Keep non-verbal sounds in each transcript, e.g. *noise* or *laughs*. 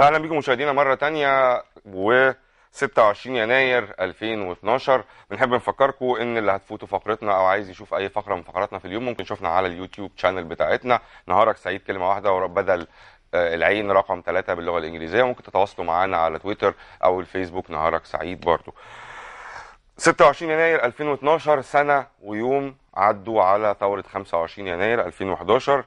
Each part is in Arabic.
اهلا بيكم مشاهدينا مره تانية و 26 يناير 2012 بنحب نفكركم ان اللي هتفوتوا فقرتنا او عايز يشوف اي فقره من فقراتنا في اليوم ممكن يشوفنا على اليوتيوب شانل بتاعتنا نهارك سعيد كلمه واحده وبدل آه، العين رقم ثلاثة باللغه الانجليزيه ممكن تتواصلوا معانا على تويتر او الفيسبوك نهارك سعيد برضو 26 يناير 2012 سنه ويوم عدوا على ثوره 25 يناير 2011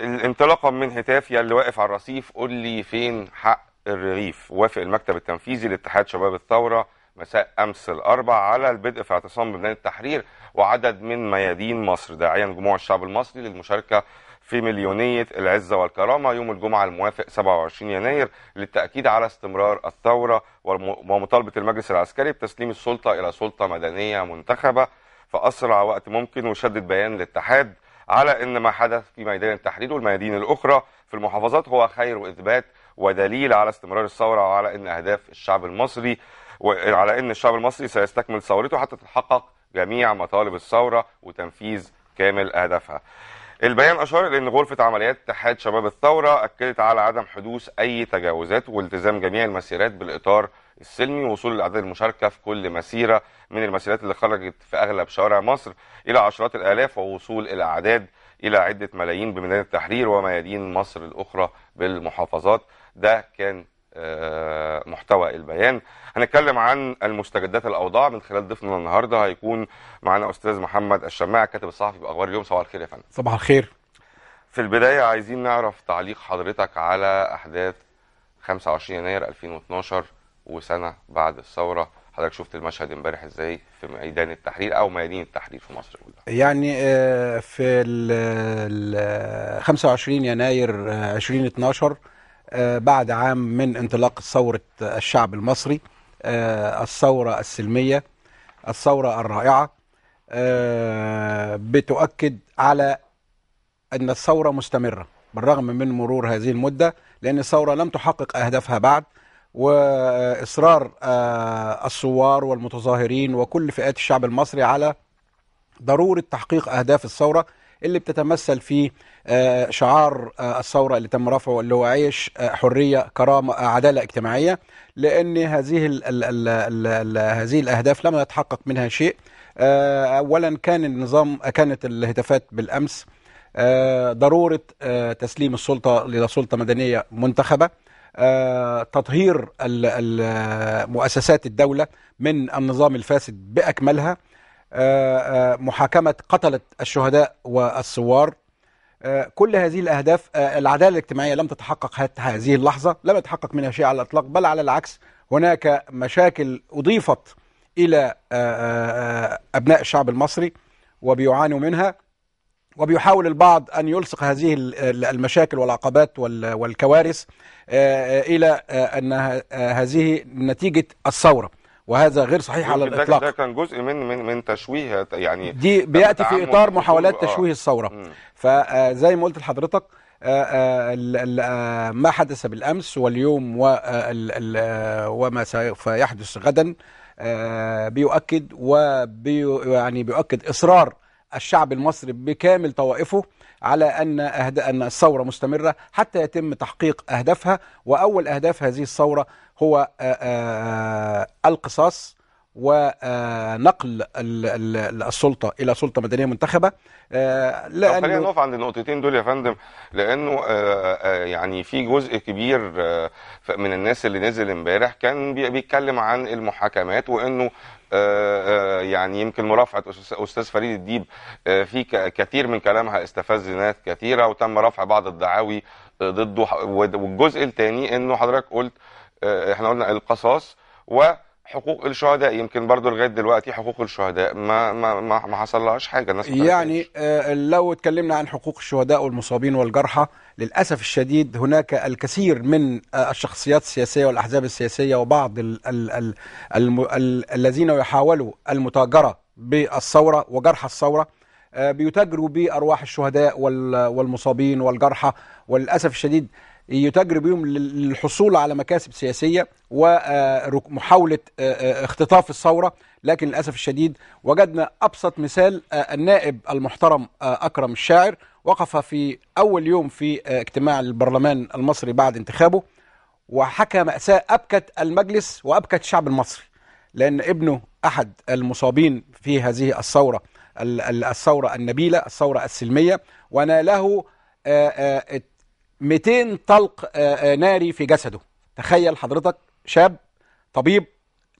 انطلاقا من هتاف يا اللي واقف على الرصيف قول لي فين حق الرغيف وافق المكتب التنفيذي لاتحاد شباب الثوره مساء امس الاربع على البدء في اعتصام لبنان التحرير وعدد من ميادين مصر داعيا جموع الشعب المصري للمشاركه في مليونيه العزه والكرامه يوم الجمعه الموافق 27 يناير للتاكيد على استمرار الثوره ومطالبه المجلس العسكري بتسليم السلطه الى سلطه مدنيه منتخبه في اسرع وقت ممكن وشدد بيان الاتحاد على ان ما حدث في ميدان التحرير والميادين الاخرى في المحافظات هو خير واثبات ودليل على استمرار الثوره وعلى ان اهداف الشعب المصري وعلى ان الشعب المصري سيستكمل ثورته حتى تتحقق جميع مطالب الثوره وتنفيذ كامل اهدافها. البيان اشار الى ان غرفه عمليات اتحاد شباب الثوره اكدت على عدم حدوث اي تجاوزات والتزام جميع المسيرات بالاطار السلمي ووصول الاعداد المشاركه في كل مسيره من المسيرات اللي خرجت في اغلب شوارع مصر الى عشرات الالاف ووصول الاعداد الى عده ملايين بميدان التحرير وميادين مصر الاخرى بالمحافظات ده كان آه، محتوى البيان هنتكلم عن المستجدات الاوضاع من خلال ضيفنا النهارده هيكون معانا استاذ محمد الشماع كاتب الصحفي باخبار اليوم صباح الخير يا فندم صباح الخير في البدايه عايزين نعرف تعليق حضرتك على احداث 25 يناير 2012 وسنه بعد الثوره حضرتك شفت المشهد امبارح ازاي في ميدان التحرير او ميادين التحرير في مصر كلها يعني آه، في ال 25 يناير 2012 آه، آه، بعد عام من انطلاق ثوره الشعب المصري الثوره السلميه الثوره الرائعه بتؤكد على ان الثوره مستمره بالرغم من مرور هذه المده لان الثوره لم تحقق اهدافها بعد واصرار آه، الثوار والمتظاهرين وكل فئات الشعب المصري على ضروره تحقيق اهداف الثوره اللي بتتمثل في آه، شعار آه، الثوره اللي تم رفعه اللي هو عيش حريه كرامه عداله اجتماعيه لان هذه الـ الـ الـ هذه الاهداف لم يتحقق منها شيء اولا كان النظام كانت الهتافات بالامس ضروره تسليم السلطه لسلطه مدنيه منتخبه آه، تطهير مؤسسات الدولة من النظام الفاسد بأكملها آه، آه، محاكمة قتلة الشهداء والثوار كل هذه الأهداف العدالة الاجتماعية لم تتحقق حتى هذه اللحظة لم يتحقق منها شيء على الإطلاق بل على العكس هناك مشاكل أضيفت إلى أبناء الشعب المصري وبيعانوا منها وبيحاول البعض أن يلصق هذه المشاكل والعقبات والكوارث آه، آه، إلى آه، أن هذه نتيجة الثورة وهذا غير صحيح على الاطلاق ده كان جزء من من من تشويه يعني دي بياتي في اطار محاولات تشويه الثوره فزي ما قلت لحضرتك ما حدث بالامس واليوم وما سوف يحدث غدا بيؤكد وبي يعني بيؤكد اصرار الشعب المصري بكامل طوائفه على ان أهد... ان الثوره مستمره حتى يتم تحقيق اهدافها واول اهداف هذه الثوره هو القصاص ونقل السلطه الى سلطه مدنيه منتخبه لان خلينا نقف عند النقطتين دول يا فندم لانه يعني في جزء كبير من الناس اللي نزل امبارح كان بيتكلم عن المحاكمات وانه آه، آه، يعني يمكن مرافعه استاذ فريد الديب آه، في كثير من كلامها استفز ناس كثيره وتم رفع بعض الدعاوي ضده والجزء الثاني انه حضرتك قلت احنا قلنا القصاص و حقوق الشهداء يمكن برضو لغايه دلوقتي حقوق الشهداء ما ما ما, ما حصلهاش حاجه الناس يعني آه لو اتكلمنا عن حقوق الشهداء والمصابين والجرحى للاسف الشديد هناك الكثير من آه الشخصيات السياسيه والاحزاب السياسيه وبعض ال ال ال ال ال الذين يحاولوا المتاجره بالثوره وجرح الثوره آه بيتاجروا بارواح الشهداء والمصابين والجرحى وللاسف الشديد يتاجروا بيهم للحصول على مكاسب سياسيه ومحاوله آه، آه، آه، اختطاف الثوره لكن للاسف الشديد وجدنا ابسط مثال النائب المحترم اكرم الشاعر وقف في اول يوم في اجتماع البرلمان المصري بعد انتخابه وحكى ماساه ابكت المجلس وابكت الشعب المصري لان ابنه احد المصابين في هذه الثوره الثوره النبيله الثوره السلميه وناله 200 طلق آه، آه، ناري في جسده تخيل حضرتك شاب طبيب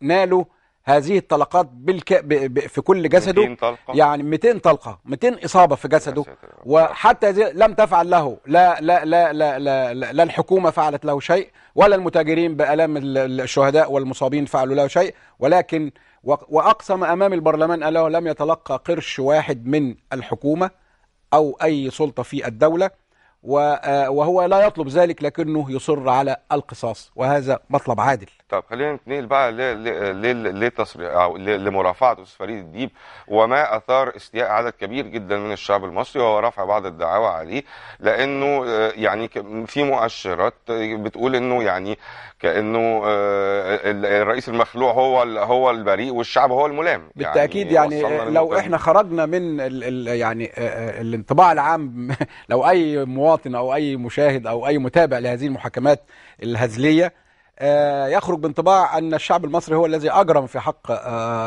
ناله هذه الطلقات بالك... ب... ب... في كل جسده 200 طلقة. يعني 200 طلقه 200 اصابه في جسده وحتى زي... لم تفعل له لا لا لا لا لا, لا, لا الحكومه فعلت له شيء ولا المتاجرين بالام الشهداء والمصابين فعلوا له شيء ولكن و... واقسم امام البرلمان انه لم يتلقى قرش واحد من الحكومه او اي سلطه في الدوله آه، وهو لا يطلب ذلك لكنه يصر على القصاص وهذا مطلب عادل طب خلينا نتنقل بقى لتصريح او لمرافعه فريد الديب وما اثار استياء عدد كبير جدا من الشعب المصري وهو رفع بعض الدعاوى عليه لانه آه، يعني في مؤشرات بتقول انه يعني كانه آه، الرئيس المخلوع هو هو البريء والشعب هو الملام يعني بالتاكيد يعني, يعني لو احنا خرجنا من الـ الـ يعني الانطباع العام *laughs* لو اي مواطن مواطن او اي مشاهد او اي متابع لهذه المحاكمات الهزليه آه، يخرج بانطباع ان الشعب المصري هو الذي اجرم في حق آه،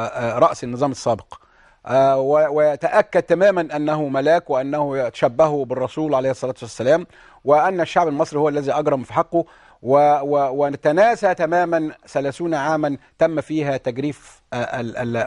آه، راس النظام السابق ويتاكد تماما انه ملاك وانه يتشبه بالرسول عليه الصلاه والسلام وان الشعب المصري هو الذي اجرم في حقه ونتناسى تماما 30 عاما تم فيها تجريف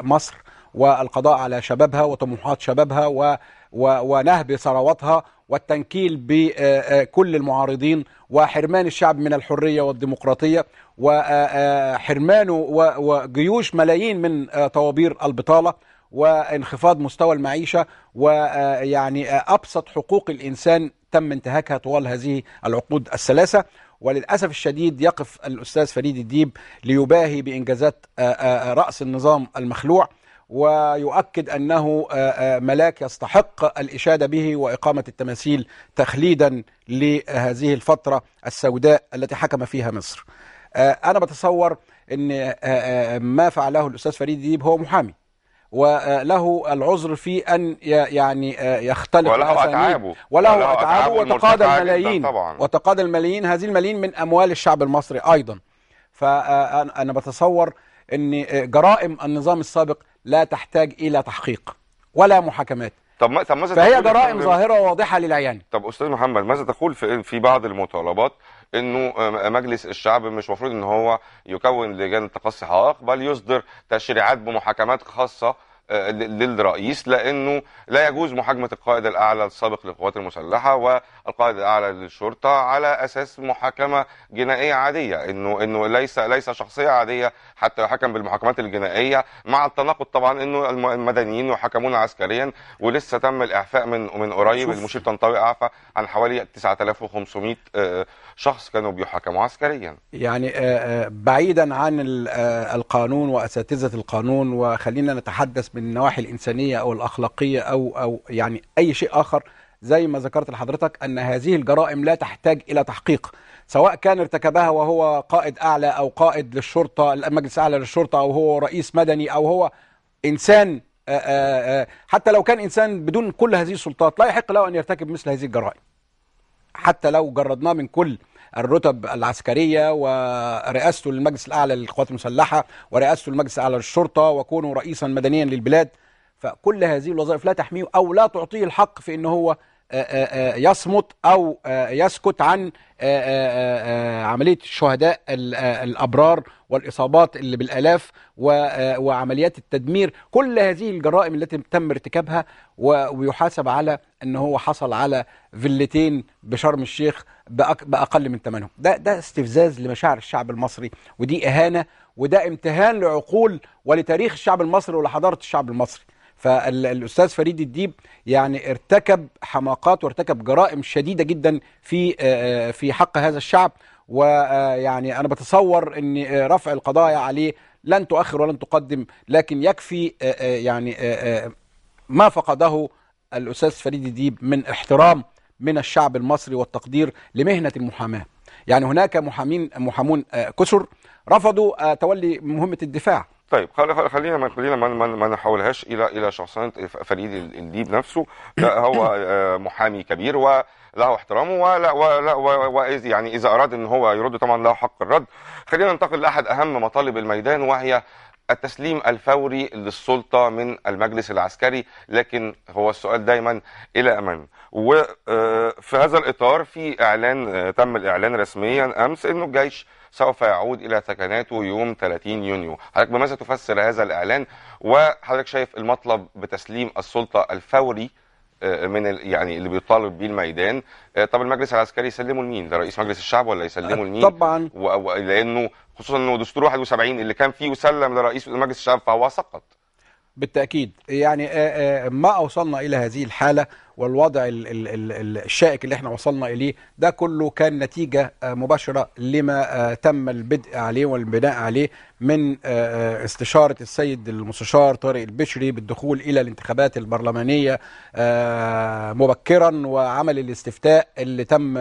مصر والقضاء على شبابها وطموحات شبابها ونهب ثرواتها والتنكيل بكل المعارضين وحرمان الشعب من الحرية والديمقراطية وحرمانه وجيوش ملايين من طوابير البطالة وانخفاض مستوى المعيشة ويعني أبسط حقوق الإنسان تم انتهاكها طوال هذه العقود الثلاثة وللأسف الشديد يقف الأستاذ فريد الديب ليباهي بإنجازات رأس النظام المخلوع ويؤكد أنه آه، آه، ملاك يستحق الإشادة به وإقامة التماثيل تخليدا لهذه الفترة السوداء التي حكم فيها مصر آه، أنا بتصور أن ما فعله الأستاذ فريد ديب هو محامي وله العذر في ان يعني يختلق وله اتعابه وله اتعابه وتقاضى الملايين وتقاضى الملايين هذه الملايين من اموال الشعب المصري ايضا فانا بتصور ان جرائم النظام السابق لا تحتاج إلى تحقيق ولا محاكمات طب ما طب ماذا فهي جرائم ظاهره وواضحه للعيان طب استاذ محمد ماذا تقول في في بعض المطالبات انه مجلس الشعب مش مفروض ان هو يكون لجان تقصي حقائق بل يصدر تشريعات بمحاكمات خاصه آه، للرئيس لانه لا يجوز محاكمه القائد الاعلى السابق للقوات المسلحه والقائد الاعلى للشرطه على اساس محاكمه جنائيه عاديه انه انه ليس ليس شخصيه عاديه حتى يحكم بالمحاكمات الجنائيه مع التناقض طبعا انه المدنيين يحاكمون عسكريا ولسه تم الاعفاء من من قريب المشير طنطاوي اعفى عن حوالي 9500 آه، شخص كانوا بيحاكموا عسكريا يعني آه، بعيدا عن القانون واساتذه القانون وخلينا نتحدث من النواحي الانسانيه او الاخلاقيه او او يعني اي شيء اخر زي ما ذكرت لحضرتك ان هذه الجرائم لا تحتاج الى تحقيق سواء كان ارتكبها وهو قائد اعلى او قائد للشرطه المجلس الاعلى للشرطه او هو رئيس مدني او هو انسان حتى لو كان انسان بدون كل هذه السلطات لا يحق له ان يرتكب مثل هذه الجرائم حتى لو جردناه من كل الرتب العسكريه ورئاسته للمجلس الاعلى للقوات المسلحه ورئاسته للمجلس الاعلى للشرطه وكونه رئيسا مدنيا للبلاد فكل هذه الوظائف لا تحميه او لا تعطيه الحق في أنه هو آه، آه، آه، يصمت او يسكت عن عمليه الشهداء الابرار والاصابات اللي بالالاف وعمليات التدمير كل هذه الجرائم التي تم ارتكابها ويحاسب على ان هو حصل على فيلتين بشرم الشيخ باقل من ثمنهم ده ده استفزاز لمشاعر الشعب المصري ودي اهانه وده امتهان لعقول ولتاريخ الشعب المصري ولحضاره الشعب المصري فالاستاذ فريد الديب يعني ارتكب حماقات وارتكب جرائم شديده جدا في آه، آه، في حق هذا الشعب ويعني آه، انا بتصور ان رفع القضايا عليه لن تؤخر ولن تقدم لكن يكفي يعني ما فقده الاستاذ فريد الديب من احترام من الشعب المصري والتقدير لمهنه المحاماه يعني هناك محامين محامون كسر رفضوا تولي مهمه الدفاع طيب خلينا ما خلينا ما نحولهاش الى الى شخصيه فريد الديب نفسه لا هو آه، محامي كبير وله احترامه ولا ولا واذا يعني اذا اراد ان هو يرد طبعا له حق الرد خلينا ننتقل لاحد اهم مطالب الميدان وهي التسليم الفوري للسلطة من المجلس العسكري لكن هو السؤال دايما إلى من وفي آه، هذا الإطار في إعلان آه، تم الإعلان رسميا أمس أنه الجيش سوف يعود إلى سكناته يوم 30 يونيو حضرتك بماذا تفسر هذا الإعلان وحضرتك شايف المطلب بتسليم السلطة الفوري آه، من يعني اللي بيطالب بيه الميدان طب المجلس العسكري يسلمه لمين ده رئيس مجلس الشعب ولا يسلمه لمين طبعا و... لانه خصوصا انه دستور 71 اللي كان فيه وسلم لرئيس مجلس الشعب فهو سقط بالتاكيد يعني آه، آه، ما اوصلنا الى هذه الحاله والوضع الشائك اللي احنا وصلنا اليه ده كله كان نتيجه آه، مباشره لما آه، تم البدء عليه والبناء عليه من آه، استشاره السيد المستشار طارق البشري بالدخول الى الانتخابات البرلمانيه مبكرا وعمل الاستفتاء اللي تم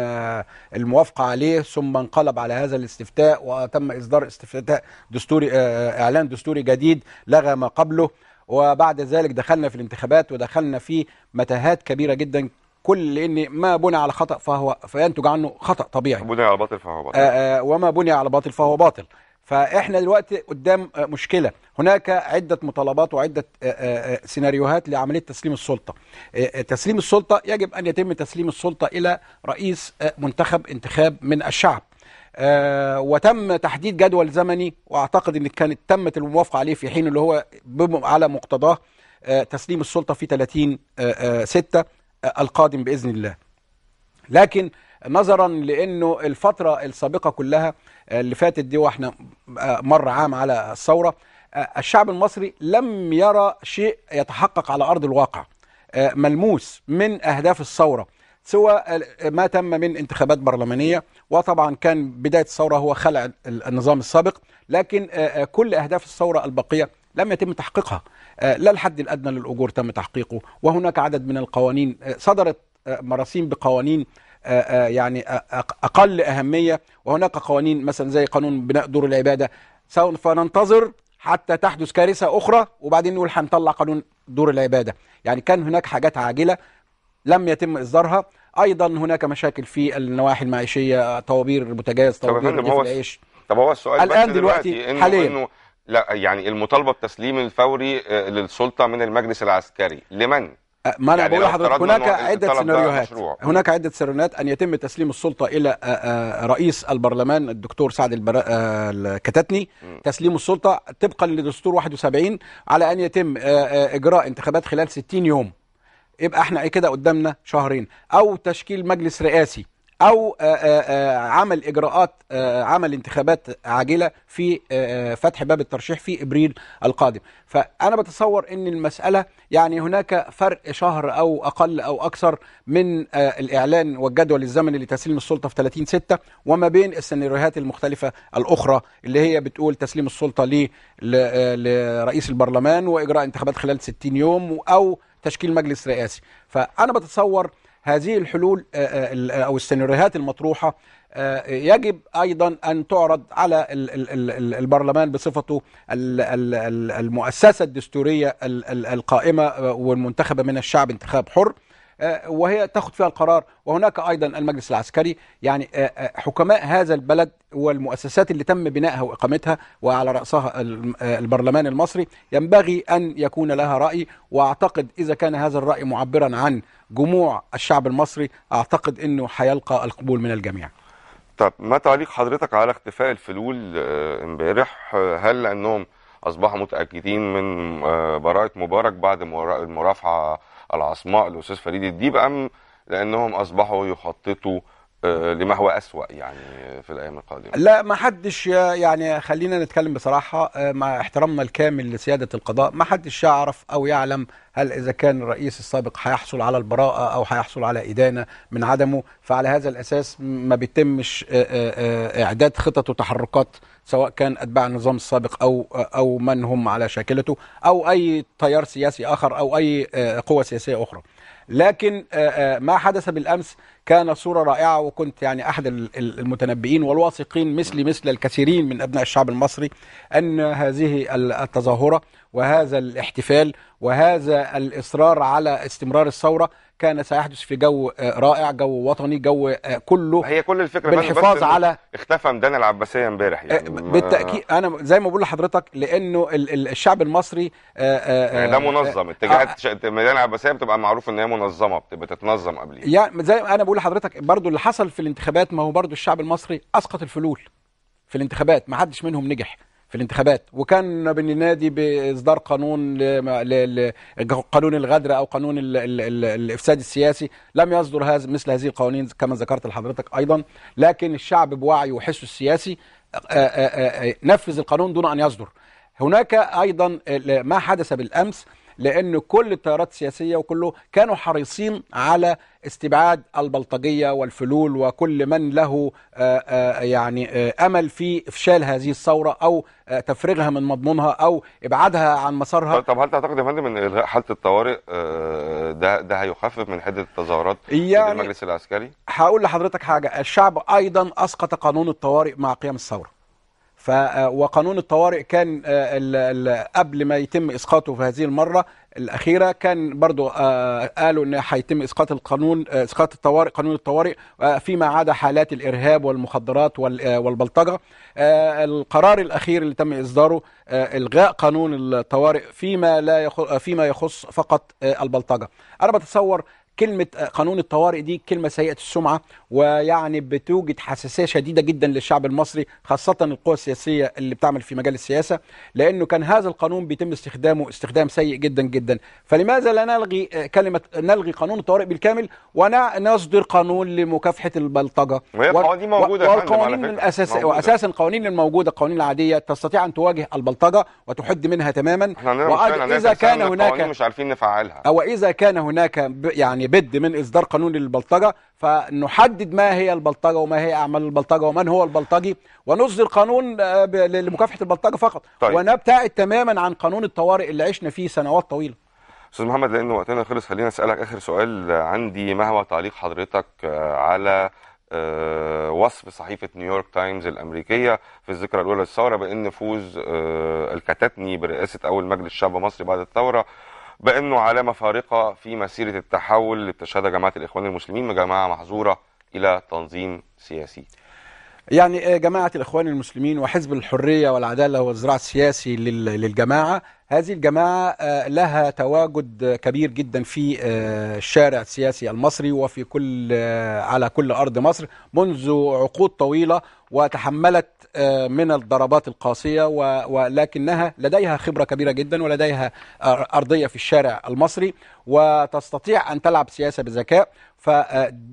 الموافقه عليه ثم انقلب على هذا الاستفتاء وتم اصدار استفتاء دستوري اعلان دستوري جديد لغى ما قبله وبعد ذلك دخلنا في الانتخابات ودخلنا في متاهات كبيرة جدا كل لان ما بني على خطأ فهو فينتج عنه خطأ طبيعي بني على باطل فهو باطل آآ آه، آآ آه، وما بني على باطل فهو باطل فاحنا دلوقتي قدام آه، مشكله هناك عده مطالبات وعده سيناريوهات لعمليه تسليم السلطه تسليم السلطه يجب ان يتم تسليم السلطه الى رئيس منتخب انتخاب من الشعب آه، وتم تحديد جدول زمني واعتقد ان كانت تمت الموافقه عليه في حين اللي هو على مقتضاه آه، تسليم السلطه في 30 6 آه، القادم باذن الله. لكن نظرا لانه الفتره السابقه كلها اللي فاتت دي واحنا مر عام على الثوره الشعب المصري لم يرى شيء يتحقق على ارض الواقع ملموس من اهداف الثوره سوى ما تم من انتخابات برلمانية وطبعا كان بداية الثورة هو خلع النظام السابق لكن آه، آه، كل أهداف الثورة البقية لم يتم تحقيقها آه، لا الحد الأدنى للأجور تم تحقيقه وهناك عدد من القوانين صدرت مراسيم بقوانين يعني أقل أهمية وهناك قوانين مثلا زي قانون بناء دور العبادة سوف ننتظر حتى تحدث كارثة أخرى وبعدين نقول هنطلع قانون دور العبادة يعني كان هناك حاجات عاجلة لم يتم اصدارها ايضا هناك مشاكل في النواحي المعيشيه طوابير بوتاجاز طوابير رغيف العيش طب هو السؤال الان دلوقتي, دلوقتي إنه حاليا إنه لا يعني المطالبه بتسليم الفوري آه، للسلطه من المجلس العسكري لمن؟ أه، ما انا يعني بقول لحضرتك هناك عده سيناريوهات هناك عده سيناريوهات ان يتم تسليم السلطه الى آه، رئيس البرلمان الدكتور سعد البر... الكتاتني تسليم السلطه طبقا لدستور 71 على ان يتم اجراء انتخابات خلال 60 يوم يبقى احنا ايه كده قدامنا شهرين او تشكيل مجلس رئاسي او آه، آه، آه، عمل اجراءات عمل انتخابات عاجله في فتح باب الترشيح في ابريل القادم فانا بتصور ان المساله يعني هناك فرق شهر او اقل او اكثر من الاعلان والجدول الزمني لتسليم السلطه في 30 6 وما بين السيناريوهات المختلفه الاخرى اللي هي بتقول تسليم السلطه لرئيس البرلمان واجراء انتخابات خلال 60 يوم او تشكيل مجلس رئاسي فانا بتصور هذه الحلول آه، آه، آه، او السيناريوهات المطروحه يجب ايضا ان تعرض على البرلمان بصفته المؤسسه الدستوريه القائمه والمنتخبه من الشعب انتخاب حر آه، وهي تاخذ فيها القرار وهناك ايضا المجلس العسكري يعني آه، آه، حكماء هذا البلد والمؤسسات اللي تم بنائها واقامتها وعلى راسها البرلمان المصري ينبغي ان يكون لها راي واعتقد اذا كان هذا الراي معبرا عن جموع الشعب المصري اعتقد انه حيلقى القبول من الجميع. طب ما تعليق حضرتك على اختفاء الفلول امبارح هل لانهم اصبحوا متاكدين من براءه مبارك بعد المرافعه العصماء الاستاذ فريد الديب ام لانهم اصبحوا يخططوا آه، لما هو أسوأ يعني في الأيام القادمة لا ما حدش يعني خلينا نتكلم بصراحة آه، مع احترامنا الكامل لسيادة القضاء ما حدش يعرف أو يعلم هل إذا كان الرئيس السابق هيحصل على البراءة أو هيحصل على إدانة من عدمه فعلى هذا الأساس ما بيتمش آه، إعداد خطط وتحركات سواء كان أتباع النظام السابق أو أو من هم على شاكلته أو أي تيار سياسي آخر أو أي قوة سياسية أخرى لكن آه، آه، ما حدث بالأمس كان صورة رائعة وكنت يعني أحد المتنبئين والواثقين مثلي مثل الكثيرين من أبناء الشعب المصري أن هذه التظاهرة وهذا الاحتفال وهذا الإصرار على استمرار الثورة كان سيحدث في جو آه، رائع جو وطني جو آه، كله هي كل الفكره بالحفاظ على اختفى ميدان العباسيه امبارح يعني آه، بالتاكيد انا زي ما بقول لحضرتك لانه الشعب المصري يعني ده منظم اتجاهات ميدان العباسيه بتبقى معروف ان هي منظمه بتبقى تتنظم قبليها يعني زي ما انا بقول لحضرتك برضو اللي حصل في الانتخابات ما هو برضو الشعب المصري اسقط الفلول في الانتخابات ما حدش منهم نجح في الانتخابات وكان بننادي باصدار قانون قانون الغدر او قانون الـ الـ الـ الافساد السياسي لم يصدر هذا مثل هذه القوانين كما ذكرت لحضرتك ايضا لكن الشعب بوعيه وحسه السياسي آه، آه، آه، نفذ القانون دون ان يصدر هناك ايضا ما حدث بالامس لأن كل التيارات السياسية وكله كانوا حريصين على استبعاد البلطجية والفلول وكل من له آه، آه، يعني آه، أمل في إفشال هذه الثورة أو تفريغها من مضمونها أو إبعادها عن مسارها طب هل تعتقد يا فندم أن إلغاء حالة الطوارئ ده ده هيخفف من حدة التظاهرات يعني المجلس العسكري؟ هقول لحضرتك حاجة الشعب أيضا أسقط قانون الطوارئ مع قيام الثورة ف آه، وقانون الطوارئ كان آه، قبل ما يتم اسقاطه في هذه المره الاخيره كان برضو آه، قالوا ان هيتم اسقاط القانون اسقاط الطوارئ قانون الطوارئ فيما عدا حالات الارهاب والمخدرات والبلطجه القرار الاخير اللي تم اصداره الغاء قانون الطوارئ فيما لا يخص فيما يخص فقط البلطجه انا بتصور كلمة قانون الطوارئ دي كلمة سيئة السمعة ويعني بتوجد حساسية شديدة جدا للشعب المصري خاصة القوى السياسية اللي بتعمل في مجال السياسة لأنه كان هذا القانون بيتم استخدامه استخدام سيء جدا جدا فلماذا لا نلغي كلمة نلغي قانون الطوارئ بالكامل ونصدر قانون لمكافحة البلطجة وهي القوانين موجودة والقوانين الأساسية وأساسا القوانين الموجودة القوانين العادية تستطيع أن تواجه البلطجة وتحد منها تماما وإذا كان هناك مش عارفين نفعلها أو إذا كان هناك يعني يبد من إصدار قانون للبلطجة فنحدد ما هي البلطجة وما هي أعمال البلطجة ومن هو البلطجي ونصدر قانون آه، لمكافحة البلطجة فقط طيب. ونبتعد تماما عن قانون الطوارئ اللي عشنا فيه سنوات طويلة استاذ محمد لان وقتنا خلص خلينا اسالك اخر سؤال عندي ما هو تعليق حضرتك آه، على آه، وصف صحيفه نيويورك تايمز الامريكيه في الذكرى الاولى للثوره بان فوز الكتاتني برئاسه اول مجلس شعب مصري بعد الثوره بأنه علامة فارقة في مسيرة التحول اللي بتشهدها جماعة الإخوان المسلمين من جماعة محظورة إلى تنظيم سياسي يعني آه، جماعة الإخوان المسلمين وحزب الحرية والعدالة والزراع السياسي للجماعة هذه الجماعة آه، لها تواجد كبير جدا في آه، الشارع السياسي المصري وفي كل آه، على كل أرض مصر منذ عقود طويلة وتحملت من الضربات القاسية ولكنها لديها خبرة كبيرة جدا ولديها أرضية في الشارع المصري وتستطيع أن تلعب سياسة بذكاء ف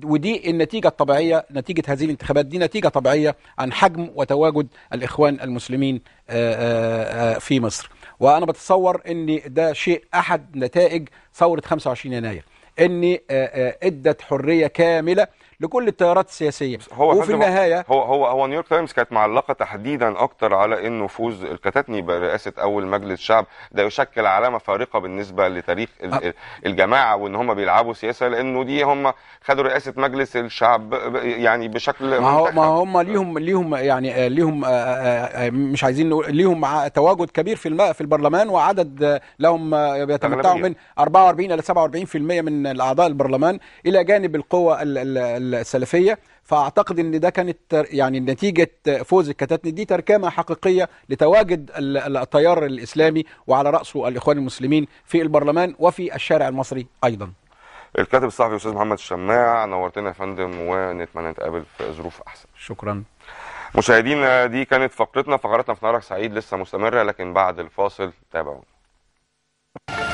ودي النتيجة الطبيعية نتيجة هذه الانتخابات دي نتيجة طبيعية عن حجم وتواجد الإخوان المسلمين في مصر وانا بتصور ان ده شيء احد نتائج ثوره 25 يناير ان ادت حريه كامله لكل التيارات السياسيه هو وفي النهايه هو هو هو نيويورك تايمز كانت معلقه تحديدا اكتر على انه فوز الكتاتني برئاسه اول مجلس شعب ده يشكل علامه فارقه بالنسبه لتاريخ أه. الجماعه وان هم بيلعبوا سياسه لانه دي هم خدوا رئاسه مجلس الشعب يعني بشكل ما, هو ما هم ليهم ليهم يعني آه، ليهم آه، آه، مش عايزين نقول ليهم تواجد كبير في في البرلمان وعدد لهم بيتمتعوا من 44 الى 47% من اعضاء البرلمان الى جانب القوى ال ال السلفيه فاعتقد ان ده كانت يعني نتيجه فوز الكتاتني دي تركامه حقيقيه لتواجد التيار الاسلامي وعلى راسه الاخوان المسلمين في البرلمان وفي الشارع المصري ايضا. الكاتب الصحفي استاذ محمد الشماع نورتنا يا فندم ونتمنى نتقابل في ظروف احسن. شكرا. مشاهدينا دي كانت فقرتنا فقرتنا في نهارك سعيد لسه مستمره لكن بعد الفاصل تابعونا.